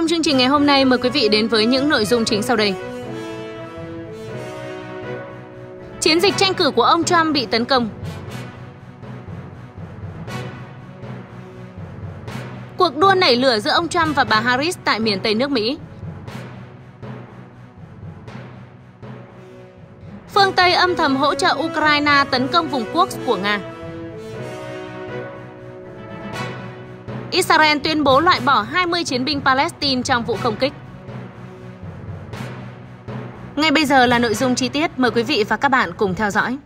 Trong chương trình ngày hôm nay, mời quý vị đến với những nội dung chính sau đây. Chiến dịch tranh cử của ông Trump bị tấn công. Cuộc đua nảy lửa giữa ông Trump và bà Harris tại miền Tây nước Mỹ. Phương Tây âm thầm hỗ trợ Ukraine tấn công vùng quốc của Nga. Israel tuyên bố loại bỏ 20 chiến binh Palestine trong vụ không kích. Ngay bây giờ là nội dung chi tiết, mời quý vị và các bạn cùng theo dõi.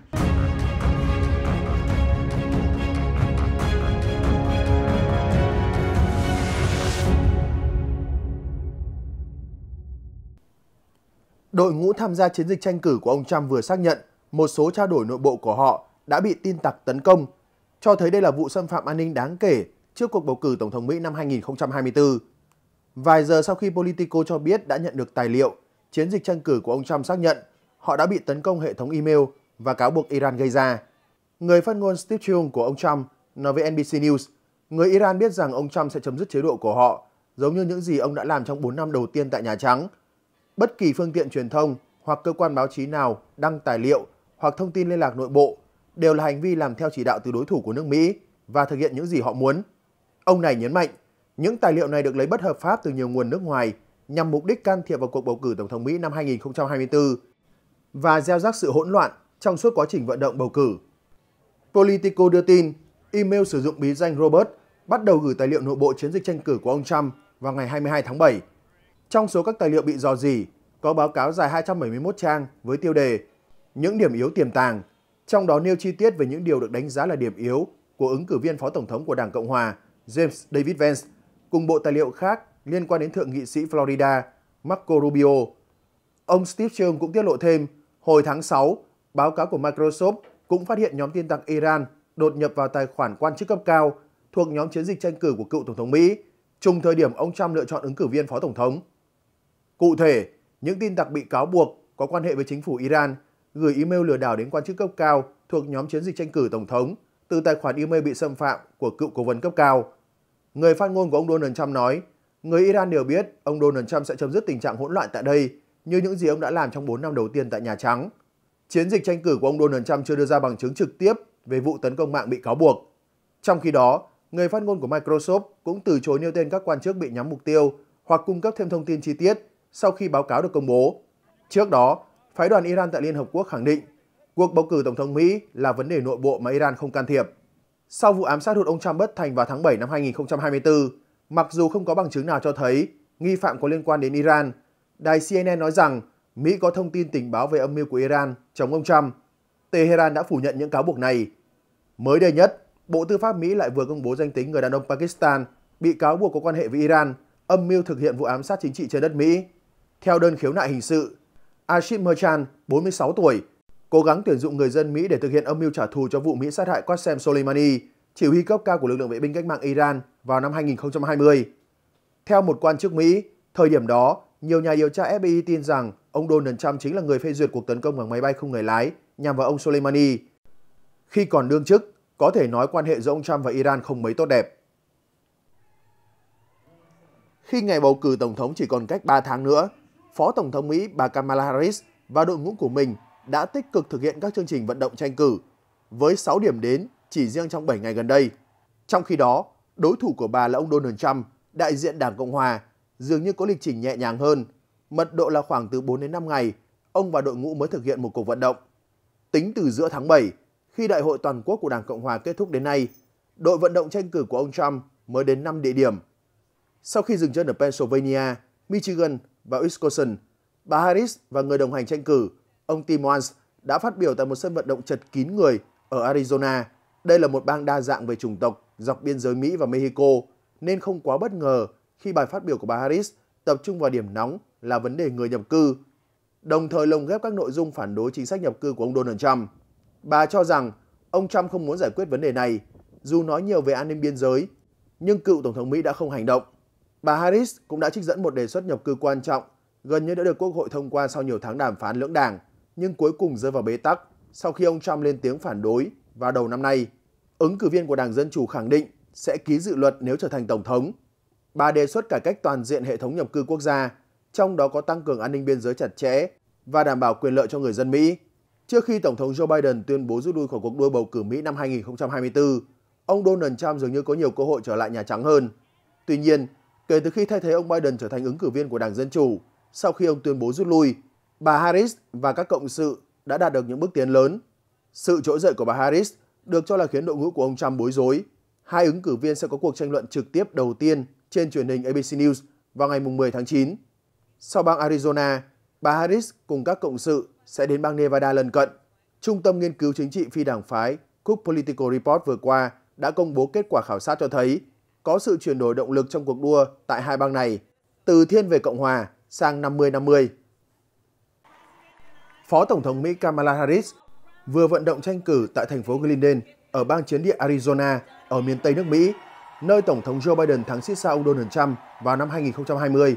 Đội ngũ tham gia chiến dịch tranh cử của ông Trump vừa xác nhận một số trao đổi nội bộ của họ đã bị tin tặc tấn công, cho thấy đây là vụ xâm phạm an ninh đáng kể trước cuộc bầu cử Tổng thống Mỹ năm 2024. Vài giờ sau khi Politico cho biết đã nhận được tài liệu, chiến dịch tranh cử của ông Trump xác nhận họ đã bị tấn công hệ thống email và cáo buộc Iran gây ra. Người phát ngôn Steve Chung của ông Trump nói với NBC News, người Iran biết rằng ông Trump sẽ chấm dứt chế độ của họ, giống như những gì ông đã làm trong 4 năm đầu tiên tại Nhà Trắng. Bất kỳ phương tiện truyền thông hoặc cơ quan báo chí nào đăng tài liệu hoặc thông tin liên lạc nội bộ đều là hành vi làm theo chỉ đạo từ đối thủ của nước Mỹ và thực hiện những gì họ muốn. Ông này nhấn mạnh, những tài liệu này được lấy bất hợp pháp từ nhiều nguồn nước ngoài nhằm mục đích can thiệp vào cuộc bầu cử Tổng thống Mỹ năm 2024 và gieo rắc sự hỗn loạn trong suốt quá trình vận động bầu cử. Politico đưa tin, email sử dụng bí danh Robert bắt đầu gửi tài liệu nội bộ chiến dịch tranh cử của ông Trump vào ngày 22 tháng 7. Trong số các tài liệu bị dò dỉ, có báo cáo dài 271 trang với tiêu đề Những điểm yếu tiềm tàng, trong đó nêu chi tiết về những điều được đánh giá là điểm yếu của ứng cử viên phó tổng thống của Đảng Cộng Hòa James David Vance cùng bộ tài liệu khác liên quan đến thượng nghị sĩ Florida Marco Rubio. Ông Steve Chung cũng tiết lộ thêm, hồi tháng 6, báo cáo của Microsoft cũng phát hiện nhóm tin tặc Iran đột nhập vào tài khoản quan chức cấp cao thuộc nhóm chiến dịch tranh cử của cựu Tổng thống Mỹ, trùng thời điểm ông Trump lựa chọn ứng cử viên Phó Tổng thống. Cụ thể, những tin tặc bị cáo buộc có quan hệ với chính phủ Iran gửi email lừa đảo đến quan chức cấp cao thuộc nhóm chiến dịch tranh cử Tổng thống từ tài khoản email bị xâm phạm của cựu cố vấn cấp cao. Người phát ngôn của ông Donald Trump nói, người Iran đều biết ông Donald Trump sẽ chấm dứt tình trạng hỗn loạn tại đây như những gì ông đã làm trong 4 năm đầu tiên tại Nhà Trắng. Chiến dịch tranh cử của ông Donald Trump chưa đưa ra bằng chứng trực tiếp về vụ tấn công mạng bị cáo buộc. Trong khi đó, người phát ngôn của Microsoft cũng từ chối nêu tên các quan chức bị nhắm mục tiêu hoặc cung cấp thêm thông tin chi tiết sau khi báo cáo được công bố. Trước đó, phái đoàn Iran tại Liên Hợp Quốc khẳng định cuộc bầu cử Tổng thống Mỹ là vấn đề nội bộ mà Iran không can thiệp. Sau vụ ám sát hụt ông Trump bất thành vào tháng 7 năm 2024, mặc dù không có bằng chứng nào cho thấy nghi phạm có liên quan đến Iran, đài CNN nói rằng Mỹ có thông tin tình báo về âm mưu của Iran chống ông Trump. Tehran đã phủ nhận những cáo buộc này. Mới đây nhất, Bộ Tư pháp Mỹ lại vừa công bố danh tính người đàn ông Pakistan bị cáo buộc có quan hệ với Iran, âm mưu thực hiện vụ ám sát chính trị trên đất Mỹ. Theo đơn khiếu nại hình sự, Ashif Merchan, 46 tuổi, cố gắng tuyển dụng người dân Mỹ để thực hiện âm mưu trả thù cho vụ Mỹ sát hại Qasem Soleimani, chỉ huy cấp cao của lực lượng vệ binh cách mạng Iran vào năm 2020. Theo một quan chức Mỹ, thời điểm đó, nhiều nhà điều tra FBI tin rằng ông Donald Trump chính là người phê duyệt cuộc tấn công bằng máy bay không người lái nhằm vào ông Soleimani. Khi còn đương chức, có thể nói quan hệ giữa ông Trump và Iran không mấy tốt đẹp. Khi ngày bầu cử tổng thống chỉ còn cách 3 tháng nữa, Phó Tổng thống Mỹ bà Kamala Harris và đội ngũ của mình đã tích cực thực hiện các chương trình vận động tranh cử với 6 điểm đến chỉ riêng trong 7 ngày gần đây. Trong khi đó, đối thủ của bà là ông Donald Trump, đại diện Đảng Cộng Hòa, dường như có lịch trình nhẹ nhàng hơn. Mật độ là khoảng từ 4 đến 5 ngày, ông và đội ngũ mới thực hiện một cuộc vận động. Tính từ giữa tháng 7, khi đại hội toàn quốc của Đảng Cộng Hòa kết thúc đến nay, đội vận động tranh cử của ông Trump mới đến 5 địa điểm. Sau khi dừng chân ở Pennsylvania, Michigan và Wisconsin, bà Harris và người đồng hành tranh cử Ông Tim Walz đã phát biểu tại một sân vận động chật kín người ở Arizona. Đây là một bang đa dạng về chủng tộc dọc biên giới Mỹ và Mexico, nên không quá bất ngờ khi bài phát biểu của bà Harris tập trung vào điểm nóng là vấn đề người nhập cư, đồng thời lồng ghép các nội dung phản đối chính sách nhập cư của ông Donald Trump. Bà cho rằng ông Trump không muốn giải quyết vấn đề này, dù nói nhiều về an ninh biên giới, nhưng cựu Tổng thống Mỹ đã không hành động. Bà Harris cũng đã trích dẫn một đề xuất nhập cư quan trọng gần như đã được Quốc hội thông qua sau nhiều tháng đàm phán lưỡng đảng nhưng cuối cùng rơi vào bế tắc sau khi ông Trump lên tiếng phản đối vào đầu năm nay. Ứng cử viên của Đảng Dân Chủ khẳng định sẽ ký dự luật nếu trở thành Tổng thống. Bà đề xuất cải cách toàn diện hệ thống nhập cư quốc gia, trong đó có tăng cường an ninh biên giới chặt chẽ và đảm bảo quyền lợi cho người dân Mỹ. Trước khi Tổng thống Joe Biden tuyên bố rút lui khỏi cuộc đua bầu cử Mỹ năm 2024, ông Donald Trump dường như có nhiều cơ hội trở lại Nhà Trắng hơn. Tuy nhiên, kể từ khi thay thế ông Biden trở thành ứng cử viên của Đảng Dân Chủ, sau khi ông tuyên bố rút lui, Bà Harris và các cộng sự đã đạt được những bước tiến lớn. Sự trỗi dậy của bà Harris được cho là khiến đội ngũ của ông Trump bối rối. Hai ứng cử viên sẽ có cuộc tranh luận trực tiếp đầu tiên trên truyền hình ABC News vào ngày 10 tháng 9. Sau bang Arizona, bà Harris cùng các cộng sự sẽ đến bang Nevada lân cận. Trung tâm nghiên cứu chính trị phi đảng phái Cook Political Report vừa qua đã công bố kết quả khảo sát cho thấy có sự chuyển đổi động lực trong cuộc đua tại hai bang này từ thiên về Cộng hòa sang 50-50. Phó Tổng thống Mỹ Kamala Harris vừa vận động tranh cử tại thành phố Glendale ở bang chiến địa Arizona ở miền Tây nước Mỹ, nơi Tổng thống Joe Biden thắng xít xa ông Donald Trump vào năm 2020.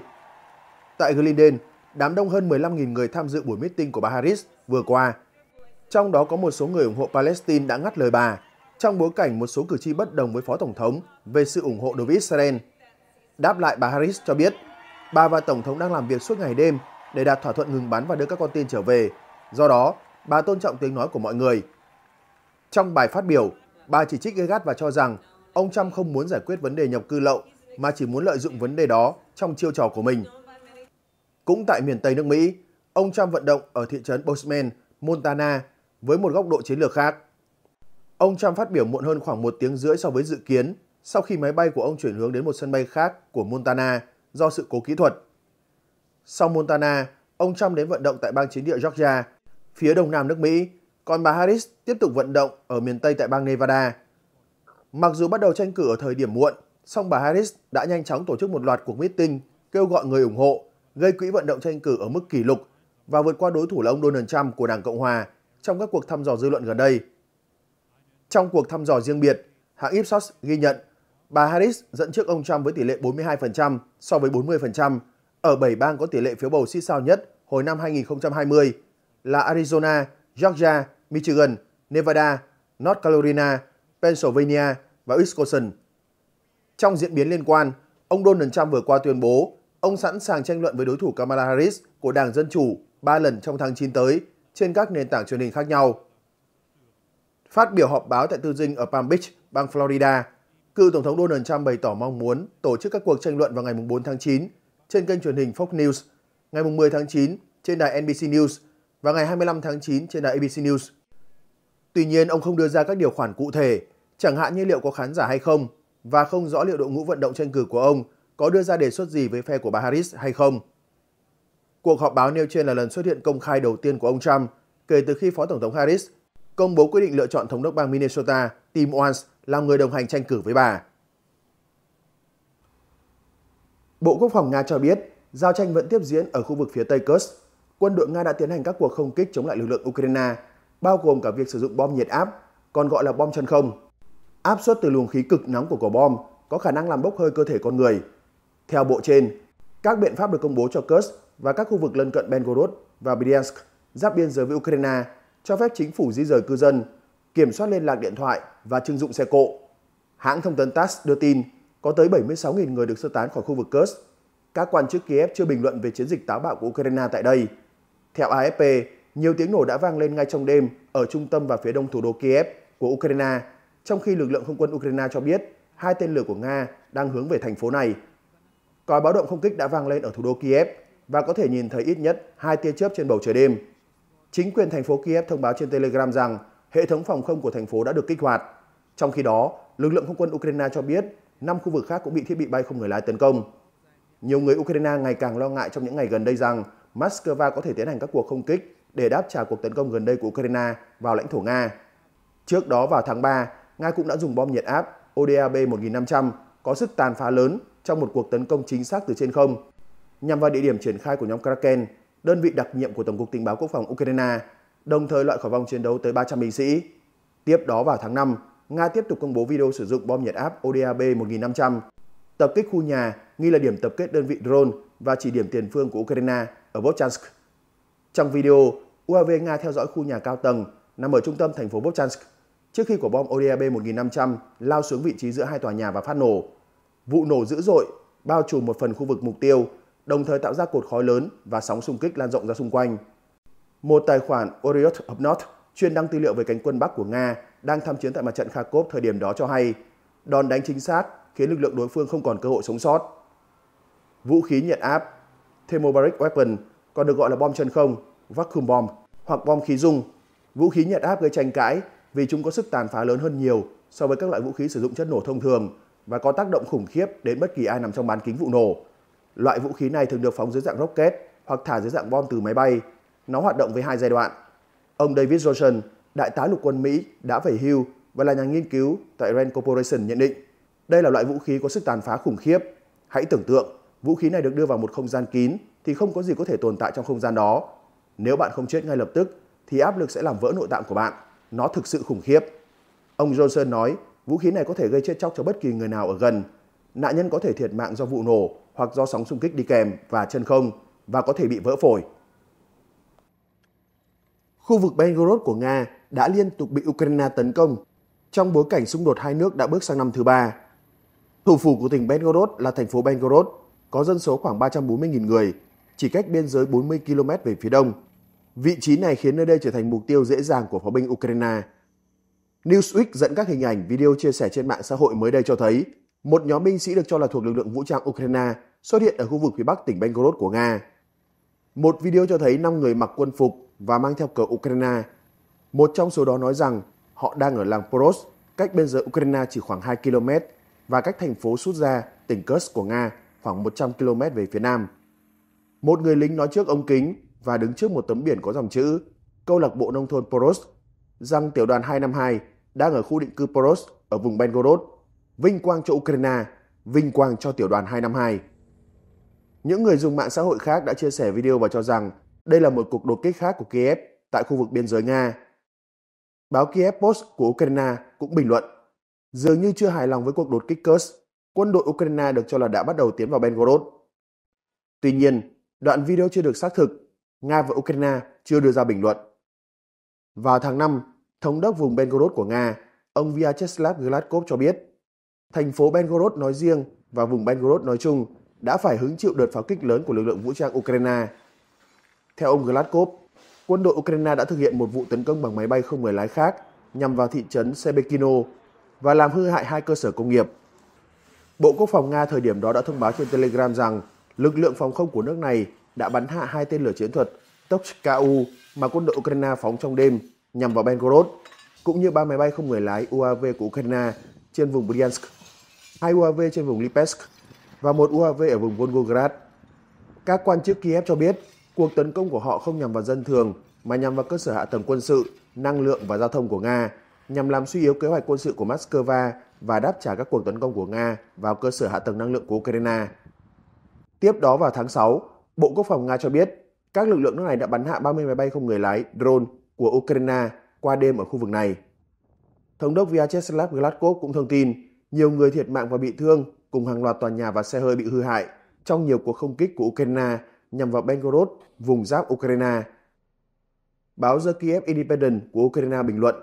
Tại Glendale, đám đông hơn 15.000 người tham dự buổi meeting của bà Harris vừa qua. Trong đó có một số người ủng hộ Palestine đã ngắt lời bà, trong bối cảnh một số cử tri bất đồng với Phó Tổng thống về sự ủng hộ đối với Israel. Đáp lại bà Harris cho biết, bà và Tổng thống đang làm việc suốt ngày đêm để đạt thỏa thuận ngừng bắn và đưa các con tin trở về. Do đó, bà tôn trọng tiếng nói của mọi người. Trong bài phát biểu, bà chỉ trích gây gắt và cho rằng ông Trump không muốn giải quyết vấn đề nhập cư lậu mà chỉ muốn lợi dụng vấn đề đó trong chiêu trò của mình. Cũng tại miền Tây nước Mỹ, ông Trump vận động ở thị trấn Bozeman, Montana với một góc độ chiến lược khác. Ông Trump phát biểu muộn hơn khoảng một tiếng rưỡi so với dự kiến sau khi máy bay của ông chuyển hướng đến một sân bay khác của Montana do sự cố kỹ thuật. Sau Montana, ông Trump đến vận động tại bang chiến địa Georgia, phía đông nam nước Mỹ, còn bà Harris tiếp tục vận động ở miền Tây tại bang Nevada. Mặc dù bắt đầu tranh cử ở thời điểm muộn, song bà Harris đã nhanh chóng tổ chức một loạt cuộc meeting kêu gọi người ủng hộ, gây quỹ vận động tranh cử ở mức kỷ lục và vượt qua đối thủ là ông Donald Trump của Đảng Cộng Hòa trong các cuộc thăm dò dư luận gần đây. Trong cuộc thăm dò riêng biệt, hãng Ipsos ghi nhận bà Harris dẫn trước ông Trump với tỷ lệ 42% so với 40%, ở 7 bang có tỷ lệ phiếu bầu xích sao nhất hồi năm 2020 là Arizona, Georgia, Michigan, Nevada, North Carolina, Pennsylvania và Wisconsin. Trong diễn biến liên quan, ông Donald Trump vừa qua tuyên bố ông sẵn sàng tranh luận với đối thủ Kamala Harris của Đảng Dân Chủ 3 lần trong tháng 9 tới trên các nền tảng truyền hình khác nhau. Phát biểu họp báo tại tư dinh ở Palm Beach, bang Florida, cựu Tổng thống Donald Trump bày tỏ mong muốn tổ chức các cuộc tranh luận vào ngày 4 tháng 9 trên kênh truyền hình Fox News, ngày 10 tháng 9 trên đài NBC News và ngày 25 tháng 9 trên đài ABC News. Tuy nhiên, ông không đưa ra các điều khoản cụ thể, chẳng hạn như liệu có khán giả hay không, và không rõ liệu đội ngũ vận động tranh cử của ông có đưa ra đề xuất gì với phe của bà Harris hay không. Cuộc họp báo nêu trên là lần xuất hiện công khai đầu tiên của ông Trump kể từ khi Phó Tổng thống Harris công bố quyết định lựa chọn Thống đốc bang Minnesota Tim Walz làm người đồng hành tranh cử với bà. Bộ Quốc phòng Nga cho biết, giao tranh vẫn tiếp diễn ở khu vực phía Tây Kursk. Quân đội Nga đã tiến hành các cuộc không kích chống lại lực lượng Ukraine, bao gồm cả việc sử dụng bom nhiệt áp, còn gọi là bom chân không. Áp suất từ luồng khí cực nóng của quả bom có khả năng làm bốc hơi cơ thể con người. Theo bộ trên, các biện pháp được công bố cho Kursk và các khu vực lân cận Belgorod và Bryansk giáp biên giới với Ukraine cho phép chính phủ di rời cư dân, kiểm soát liên lạc điện thoại và trưng dụng xe cộ. Hãng thông tấn TASS đưa tin có tới 76.000 người được sơ tán khỏi khu vực Kursk. Các quan chức Kiev chưa bình luận về chiến dịch táo bạo của Ukraine tại đây. Theo AFP, nhiều tiếng nổ đã vang lên ngay trong đêm ở trung tâm và phía đông thủ đô Kiev của Ukraine, trong khi lực lượng không quân Ukraine cho biết hai tên lửa của Nga đang hướng về thành phố này. Còi báo động không kích đã vang lên ở thủ đô Kiev và có thể nhìn thấy ít nhất hai tia chớp trên bầu trời đêm. Chính quyền thành phố Kiev thông báo trên Telegram rằng hệ thống phòng không của thành phố đã được kích hoạt. Trong khi đó, lực lượng không quân Ukraine cho biết năm khu vực khác cũng bị thiết bị bay không người lái tấn công. Nhiều người Ukraine ngày càng lo ngại trong những ngày gần đây rằng Moscow có thể tiến hành các cuộc không kích để đáp trả cuộc tấn công gần đây của Ukraine vào lãnh thổ Nga. Trước đó vào tháng 3, Nga cũng đã dùng bom nhiệt áp ODAB-1500 có sức tàn phá lớn trong một cuộc tấn công chính xác từ trên không nhằm vào địa điểm triển khai của nhóm Kraken, đơn vị đặc nhiệm của Tổng cục Tình báo Quốc phòng Ukraine, đồng thời loại khỏi vòng chiến đấu tới 300 binh sĩ. Tiếp đó vào tháng 5, Nga tiếp tục công bố video sử dụng bom nhiệt áp ODAB 1500, tập kích khu nhà nghi là điểm tập kết đơn vị drone và chỉ điểm tiền phương của Ukraine ở Bochansk. Trong video, UAV Nga theo dõi khu nhà cao tầng nằm ở trung tâm thành phố Bochansk trước khi quả bom ODAB 1500 lao xuống vị trí giữa hai tòa nhà và phát nổ. Vụ nổ dữ dội bao trùm một phần khu vực mục tiêu, đồng thời tạo ra cột khói lớn và sóng xung kích lan rộng ra xung quanh. Một tài khoản Oriot Obnot chuyên đăng tư liệu về cánh quân Bắc của Nga đang tham chiến tại mặt trận Kharkov thời điểm đó cho hay đòn đánh chính xác khiến lực lượng đối phương không còn cơ hội sống sót. Vũ khí nhiệt áp, thermobaric weapon, còn được gọi là bom chân không, vacuum bomb hoặc bom khí dung. Vũ khí nhiệt áp gây tranh cãi vì chúng có sức tàn phá lớn hơn nhiều so với các loại vũ khí sử dụng chất nổ thông thường và có tác động khủng khiếp đến bất kỳ ai nằm trong bán kính vụ nổ. Loại vũ khí này thường được phóng dưới dạng rocket hoặc thả dưới dạng bom từ máy bay. Nó hoạt động với hai giai đoạn. Ông David Johnson, đại tá lục quân Mỹ đã về hưu và là nhà nghiên cứu tại Rand Corporation nhận định đây là loại vũ khí có sức tàn phá khủng khiếp. Hãy tưởng tượng, vũ khí này được đưa vào một không gian kín thì không có gì có thể tồn tại trong không gian đó. Nếu bạn không chết ngay lập tức thì áp lực sẽ làm vỡ nội tạng của bạn. Nó thực sự khủng khiếp. Ông Johnson nói vũ khí này có thể gây chết chóc cho bất kỳ người nào ở gần. Nạn nhân có thể thiệt mạng do vụ nổ hoặc do sóng xung kích đi kèm và chân không và có thể bị vỡ phổi. Khu vực Belgorod của Nga đã liên tục bị Ukraine tấn công trong bối cảnh xung đột hai nước đã bước sang năm thứ ba. Thủ phủ của tỉnh Belgorod là thành phố Belgorod, có dân số khoảng 340.000 người, chỉ cách biên giới 40 km về phía đông. Vị trí này khiến nơi đây trở thành mục tiêu dễ dàng của pháo binh Ukraine. Newsweek dẫn các hình ảnh video chia sẻ trên mạng xã hội mới đây cho thấy một nhóm binh sĩ được cho là thuộc lực lượng vũ trang Ukraine xuất hiện ở khu vực phía bắc tỉnh Belgorod của Nga. Một video cho thấy 5 người mặc quân phục và mang theo cờ Ukraine. Một trong số đó nói rằng họ đang ở làng Poros, cách biên giới Ukraine chỉ khoảng 2 km và cách thành phố Suzda, tỉnh Kursk của Nga khoảng 100 km về phía nam. Một người lính nói trước ống kính và đứng trước một tấm biển có dòng chữ Câu lạc bộ nông thôn Poros rằng tiểu đoàn 252 đang ở khu định cư Poros ở vùng Belgorod. Vinh quang cho Ukraine, vinh quang cho tiểu đoàn 252. Những người dùng mạng xã hội khác đã chia sẻ video và cho rằng đây là một cuộc đột kích khác của Kiev tại khu vực biên giới Nga. Báo Kiev Post của Ukraine cũng bình luận, dường như chưa hài lòng với cuộc đột kích Kursk, quân đội Ukraine được cho là đã bắt đầu tiến vào Belgorod. Tuy nhiên, đoạn video chưa được xác thực, Nga và Ukraine chưa đưa ra bình luận. Vào tháng 5, Thống đốc vùng Belgorod của Nga, ông Vyacheslav Gladkov cho biết, thành phố Belgorod nói riêng và vùng Belgorod nói chung đã phải hứng chịu đợt pháo kích lớn của lực lượng vũ trang Ukraine theo ông Gladkov, quân đội Ukraine đã thực hiện một vụ tấn công bằng máy bay không người lái khác nhằm vào thị trấn Sebekino và làm hư hại hai cơ sở công nghiệp. Bộ Quốc phòng Nga thời điểm đó đã thông báo trên Telegram rằng lực lượng phòng không của nước này đã bắn hạ hai tên lửa chiến thuật Tochka-U mà quân đội Ukraine phóng trong đêm nhằm vào Belgorod, cũng như ba máy bay không người lái UAV của Ukraine trên vùng Bryansk, hai UAV trên vùng Lipetsk và một UAV ở vùng Volgograd. Các quan chức Kiev cho biết Cuộc tấn công của họ không nhằm vào dân thường mà nhằm vào cơ sở hạ tầng quân sự, năng lượng và giao thông của Nga, nhằm làm suy yếu kế hoạch quân sự của Moscow và đáp trả các cuộc tấn công của Nga vào cơ sở hạ tầng năng lượng của Ukraine. Tiếp đó vào tháng 6, Bộ Quốc phòng Nga cho biết các lực lượng nước này đã bắn hạ 30 máy bay không người lái drone của Ukraine qua đêm ở khu vực này. Thống đốc Vyacheslav Gladkov cũng thông tin nhiều người thiệt mạng và bị thương cùng hàng loạt tòa nhà và xe hơi bị hư hại trong nhiều cuộc không kích của Ukraine nhằm vào Belgorod, vùng giáp Ukraine. Báo The Kiev Independent của Ukraine bình luận,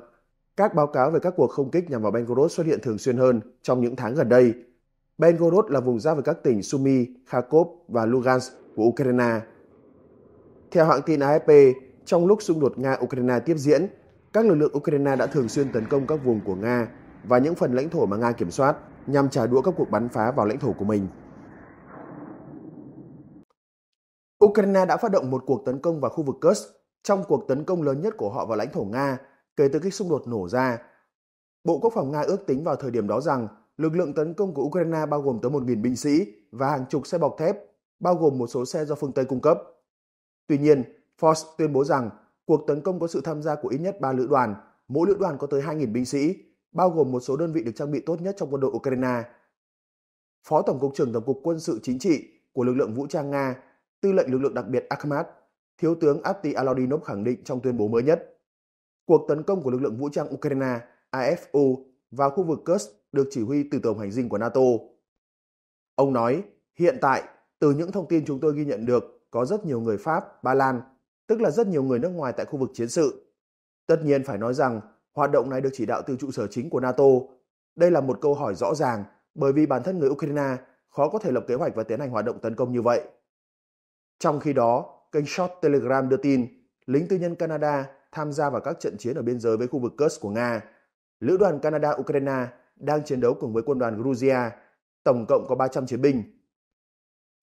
các báo cáo về các cuộc không kích nhằm vào Belgorod xuất hiện thường xuyên hơn trong những tháng gần đây. Belgorod là vùng giáp với các tỉnh Sumy, Kharkov và Lugansk của Ukraine. Theo hãng tin AFP, trong lúc xung đột Nga-Ukraine tiếp diễn, các lực lượng Ukraine đã thường xuyên tấn công các vùng của Nga và những phần lãnh thổ mà Nga kiểm soát nhằm trả đũa các cuộc bắn phá vào lãnh thổ của mình. Ukraine đã phát động một cuộc tấn công vào khu vực Kursk trong cuộc tấn công lớn nhất của họ vào lãnh thổ Nga kể từ khi xung đột nổ ra. Bộ Quốc phòng Nga ước tính vào thời điểm đó rằng lực lượng tấn công của Ukraine bao gồm tới 1.000 binh sĩ và hàng chục xe bọc thép, bao gồm một số xe do phương Tây cung cấp. Tuy nhiên, Force tuyên bố rằng cuộc tấn công có sự tham gia của ít nhất 3 lữ đoàn, mỗi lữ đoàn có tới 2.000 binh sĩ, bao gồm một số đơn vị được trang bị tốt nhất trong quân đội Ukraine. Phó Tổng cục trưởng Tổng cục Quân sự Chính trị của lực lượng vũ trang Nga Tư lệnh lực lượng đặc biệt Akhmat, Thiếu tướng Apti Aladinov khẳng định trong tuyên bố mới nhất. Cuộc tấn công của lực lượng vũ trang Ukraine (AFU) vào khu vực Kursk được chỉ huy từ tàu hành dinh của NATO. Ông nói, hiện tại, từ những thông tin chúng tôi ghi nhận được, có rất nhiều người Pháp, Ba Lan, tức là rất nhiều người nước ngoài tại khu vực chiến sự. Tất nhiên phải nói rằng, hoạt động này được chỉ đạo từ trụ sở chính của NATO. Đây là một câu hỏi rõ ràng, bởi vì bản thân người Ukraine khó có thể lập kế hoạch và tiến hành hoạt động tấn công như vậy. Trong khi đó, kênh Short Telegram đưa tin, lính tư nhân Canada tham gia vào các trận chiến ở biên giới với khu vực Kursk của Nga. Lữ đoàn Canada-Ukraine đang chiến đấu cùng với quân đoàn Georgia, tổng cộng có 300 chiến binh.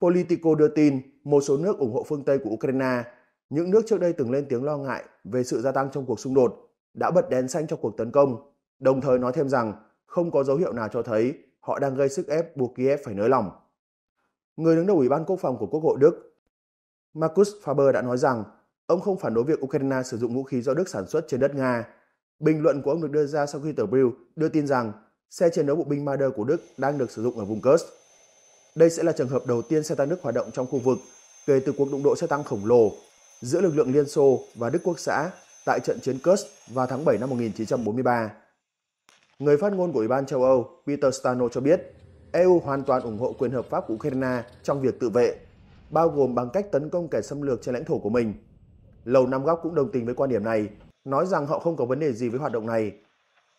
Politico đưa tin một số nước ủng hộ phương Tây của Ukraine, những nước trước đây từng lên tiếng lo ngại về sự gia tăng trong cuộc xung đột, đã bật đèn xanh cho cuộc tấn công, đồng thời nói thêm rằng không có dấu hiệu nào cho thấy họ đang gây sức ép buộc Kiev phải nới lỏng. Người đứng đầu Ủy ban Quốc phòng của Quốc hội Đức Markus Faber đã nói rằng ông không phản đối việc Ukraine sử dụng vũ khí do Đức sản xuất trên đất Nga. Bình luận của ông được đưa ra sau khi tờ Bild đưa tin rằng xe chiến đấu bộ binh Marder của Đức đang được sử dụng ở vùng Kursk. Đây sẽ là trường hợp đầu tiên xe tăng Đức hoạt động trong khu vực kể từ cuộc đụng độ xe tăng khổng lồ giữa lực lượng Liên Xô và Đức Quốc xã tại trận chiến Kursk vào tháng 7 năm 1943. Người phát ngôn của Ủy ban châu Âu Peter Stano cho biết EU hoàn toàn ủng hộ quyền hợp pháp của Ukraine trong việc tự vệ bao gồm bằng cách tấn công kẻ xâm lược trên lãnh thổ của mình. Lầu Năm Góc cũng đồng tình với quan điểm này, nói rằng họ không có vấn đề gì với hoạt động này.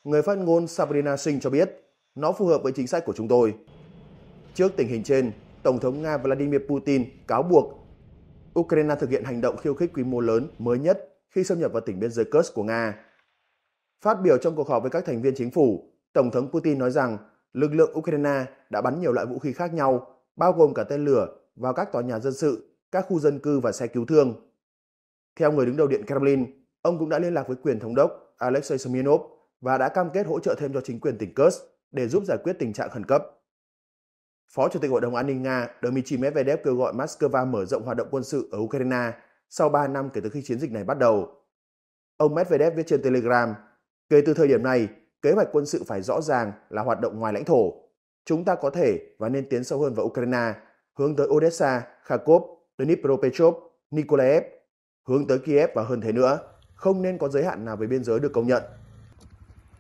Người phát ngôn Sabrina Singh cho biết, nó phù hợp với chính sách của chúng tôi. Trước tình hình trên, Tổng thống Nga Vladimir Putin cáo buộc Ukraine thực hiện hành động khiêu khích quy mô lớn mới nhất khi xâm nhập vào tỉnh biên giới Kursk của Nga. Phát biểu trong cuộc họp với các thành viên chính phủ, Tổng thống Putin nói rằng lực lượng Ukraine đã bắn nhiều loại vũ khí khác nhau, bao gồm cả tên lửa vào các tòa nhà dân sự, các khu dân cư và xe cứu thương. Theo người đứng đầu Điện Kremlin, ông cũng đã liên lạc với quyền thống đốc Alexei Smirnov và đã cam kết hỗ trợ thêm cho chính quyền tỉnh Kursk để giúp giải quyết tình trạng khẩn cấp. Phó Chủ tịch Hội đồng An ninh Nga Dmitry Medvedev kêu gọi Moscow mở rộng hoạt động quân sự ở Ukraine sau 3 năm kể từ khi chiến dịch này bắt đầu. Ông Medvedev viết trên Telegram, kể từ thời điểm này, kế hoạch quân sự phải rõ ràng là hoạt động ngoài lãnh thổ. Chúng ta có thể và nên tiến sâu hơn vào Ukraine hướng tới Odessa, Kharkov, Dnipropetrovsk, Nikolaev, hướng tới Kiev và hơn thế nữa, không nên có giới hạn nào về biên giới được công nhận.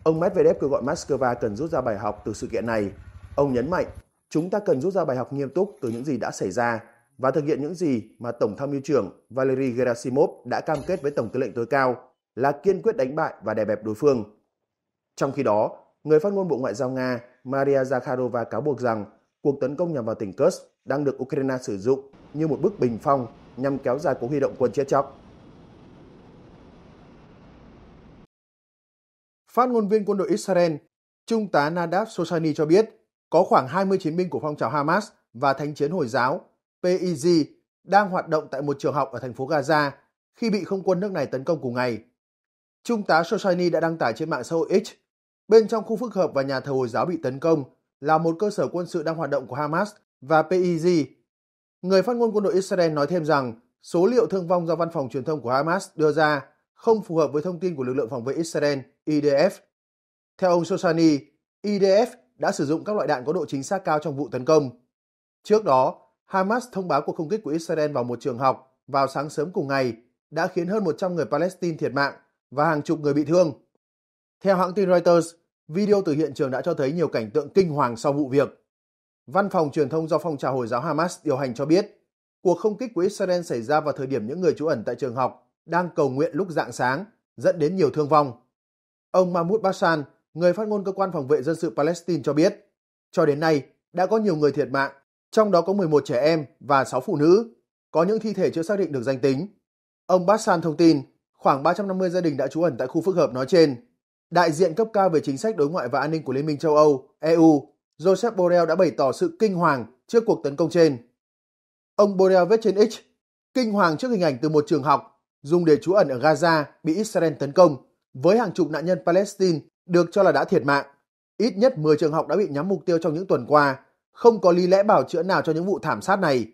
Ông Medvedev kêu gọi Moscow cần rút ra bài học từ sự kiện này. Ông nhấn mạnh, chúng ta cần rút ra bài học nghiêm túc từ những gì đã xảy ra và thực hiện những gì mà Tổng tham mưu trưởng Valery Gerasimov đã cam kết với Tổng tư lệnh tối cao là kiên quyết đánh bại và đè bẹp đối phương. Trong khi đó, người phát ngôn Bộ Ngoại giao Nga Maria Zakharova cáo buộc rằng cuộc tấn công nhằm vào tỉnh Kursk đang được Ukraine sử dụng như một bức bình phong nhằm kéo dài cuộc huy động quân chết chóc. Phát ngôn viên quân đội Israel, Trung tá Nadav Soshani cho biết có khoảng 20 chiến binh của phong trào Hamas và Thánh chiến Hồi giáo PIG đang hoạt động tại một trường học ở thành phố Gaza khi bị không quân nước này tấn công cùng ngày. Trung tá Soshani đã đăng tải trên mạng xã hội X, bên trong khu phức hợp và nhà thờ Hồi giáo bị tấn công là một cơ sở quân sự đang hoạt động của Hamas và PIG. E người phát ngôn quân đội Israel nói thêm rằng số liệu thương vong do văn phòng truyền thông của Hamas đưa ra không phù hợp với thông tin của lực lượng phòng vệ Israel IDF. E Theo ông Sosani, IDF e đã sử dụng các loại đạn có độ chính xác cao trong vụ tấn công. Trước đó, Hamas thông báo cuộc không kích của Israel vào một trường học vào sáng sớm cùng ngày đã khiến hơn 100 người Palestine thiệt mạng và hàng chục người bị thương. Theo hãng tin Reuters, Video từ hiện trường đã cho thấy nhiều cảnh tượng kinh hoàng sau vụ việc. Văn phòng truyền thông do phong trào Hồi giáo Hamas điều hành cho biết, cuộc không kích của Israel xảy ra vào thời điểm những người trú ẩn tại trường học đang cầu nguyện lúc dạng sáng, dẫn đến nhiều thương vong. Ông Mahmoud Bassan, người phát ngôn cơ quan phòng vệ dân sự Palestine cho biết, cho đến nay đã có nhiều người thiệt mạng, trong đó có 11 trẻ em và 6 phụ nữ, có những thi thể chưa xác định được danh tính. Ông Bassan thông tin, khoảng 350 gia đình đã trú ẩn tại khu phức hợp nói trên Đại diện cấp cao về chính sách đối ngoại và an ninh của Liên minh châu Âu, EU, Joseph Borrell đã bày tỏ sự kinh hoàng trước cuộc tấn công trên. Ông Borrell viết trên X, kinh hoàng trước hình ảnh từ một trường học dùng để trú ẩn ở Gaza bị Israel tấn công, với hàng chục nạn nhân Palestine được cho là đã thiệt mạng. Ít nhất 10 trường học đã bị nhắm mục tiêu trong những tuần qua, không có lý lẽ bảo chữa nào cho những vụ thảm sát này.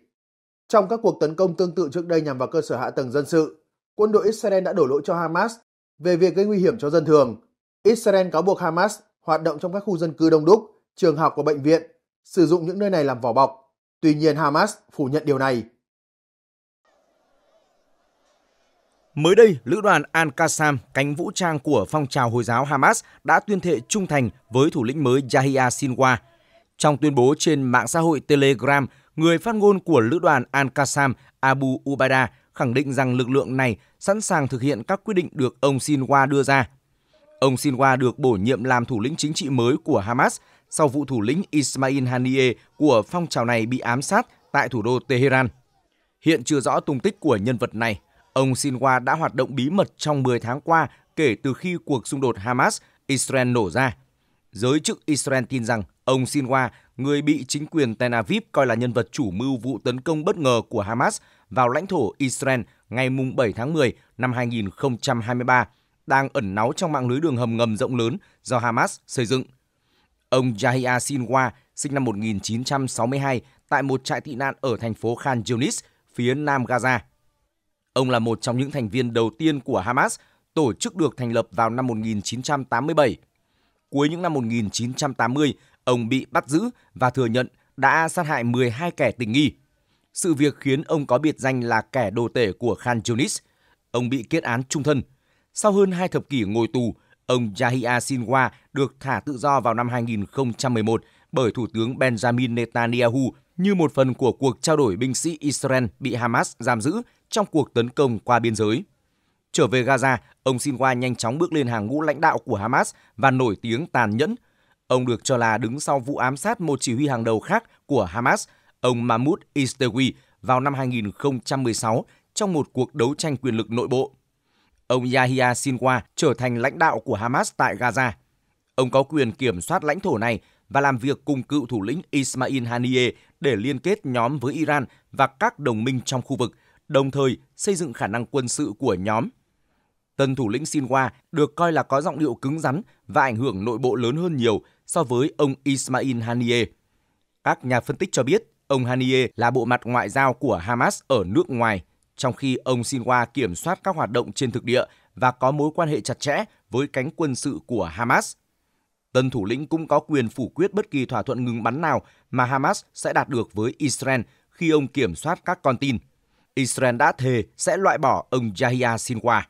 Trong các cuộc tấn công tương tự trước đây nhằm vào cơ sở hạ tầng dân sự, quân đội Israel đã đổ lỗi cho Hamas về việc gây nguy hiểm cho dân thường. Israel cáo buộc Hamas hoạt động trong các khu dân cư đông đúc, trường học và bệnh viện, sử dụng những nơi này làm vỏ bọc. Tuy nhiên Hamas phủ nhận điều này. Mới đây, lữ đoàn Al-Qassam, cánh vũ trang của phong trào Hồi giáo Hamas đã tuyên thệ trung thành với thủ lĩnh mới Yahya Sinwar. Trong tuyên bố trên mạng xã hội Telegram, người phát ngôn của lữ đoàn Al-Qassam Abu Ubaidah khẳng định rằng lực lượng này sẵn sàng thực hiện các quyết định được ông Sinwar đưa ra Ông Sinwa được bổ nhiệm làm thủ lĩnh chính trị mới của Hamas sau vụ thủ lĩnh Ismail Haniyeh của phong trào này bị ám sát tại thủ đô Tehran. Hiện chưa rõ tung tích của nhân vật này. Ông Sinwa đã hoạt động bí mật trong 10 tháng qua kể từ khi cuộc xung đột Hamas-Israel nổ ra. Giới chức Israel tin rằng ông Sinwa, người bị chính quyền Tel Aviv coi là nhân vật chủ mưu vụ tấn công bất ngờ của Hamas vào lãnh thổ Israel ngày 7 tháng 10 năm 2023, đang ẩn náu trong mạng lưới đường hầm ngầm rộng lớn do Hamas xây dựng. Ông Yahya Sinwa sinh năm 1962, tại một trại tị nạn ở thành phố Khan Yunis, phía nam Gaza. Ông là một trong những thành viên đầu tiên của Hamas, tổ chức được thành lập vào năm 1987. Cuối những năm 1980, ông bị bắt giữ và thừa nhận đã sát hại 12 kẻ tình nghi. Sự việc khiến ông có biệt danh là kẻ đồ tể của Khan Yunis. Ông bị kết án trung thân. Sau hơn hai thập kỷ ngồi tù, ông Yahya Sinwa được thả tự do vào năm 2011 bởi Thủ tướng Benjamin Netanyahu như một phần của cuộc trao đổi binh sĩ Israel bị Hamas giam giữ trong cuộc tấn công qua biên giới. Trở về Gaza, ông Sinwa nhanh chóng bước lên hàng ngũ lãnh đạo của Hamas và nổi tiếng tàn nhẫn. Ông được cho là đứng sau vụ ám sát một chỉ huy hàng đầu khác của Hamas, ông Mahmoud Istewi, vào năm 2016 trong một cuộc đấu tranh quyền lực nội bộ ông Yahya Sinwa trở thành lãnh đạo của Hamas tại Gaza. Ông có quyền kiểm soát lãnh thổ này và làm việc cùng cựu thủ lĩnh Ismail Haniyeh để liên kết nhóm với Iran và các đồng minh trong khu vực, đồng thời xây dựng khả năng quân sự của nhóm. Tân thủ lĩnh Sinwa được coi là có giọng điệu cứng rắn và ảnh hưởng nội bộ lớn hơn nhiều so với ông Ismail Haniyeh. Các nhà phân tích cho biết ông Haniyeh là bộ mặt ngoại giao của Hamas ở nước ngoài trong khi ông Sinwa kiểm soát các hoạt động trên thực địa và có mối quan hệ chặt chẽ với cánh quân sự của Hamas. Tân thủ lĩnh cũng có quyền phủ quyết bất kỳ thỏa thuận ngừng bắn nào mà Hamas sẽ đạt được với Israel khi ông kiểm soát các con tin. Israel đã thề sẽ loại bỏ ông Yahya Sinwar.